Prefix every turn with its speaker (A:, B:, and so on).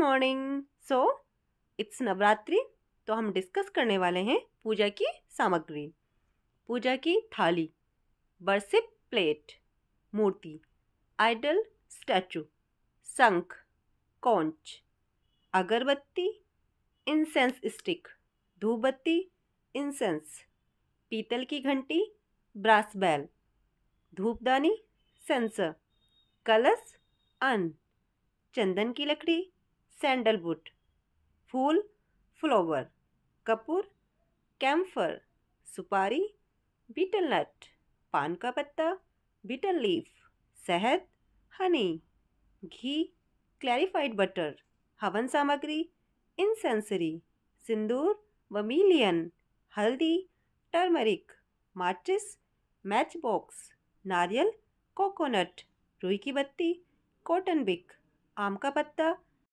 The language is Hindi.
A: मॉर्निंग सो इट्स नवरात्रि तो हम डिस्कस करने वाले हैं पूजा की सामग्री पूजा की थाली बर्सिप प्लेट मूर्ति आइडल स्टैचू संख कौच अगरबत्ती इंसेंस स्टिक धूपबत्ती इंसेंस पीतल की घंटी ब्रास बैल धूपदानी सेंसर कलश अन्न चंदन की लकड़ी सैंडलवुड फूल फ्लोवर कपूर कैम्फर सुपारी बीटल नट पान का पत्ता बीटल लीफ शहद हनी घी क्लैरिफाइड बटर हवन सामग्री इंसेंसरी सिंदूर वमीलियन हल्दी टर्मरिक माचिस मैच बॉक्स नारियल कोकोनट रुई की बत्ती कॉटन बिक आम का पत्ता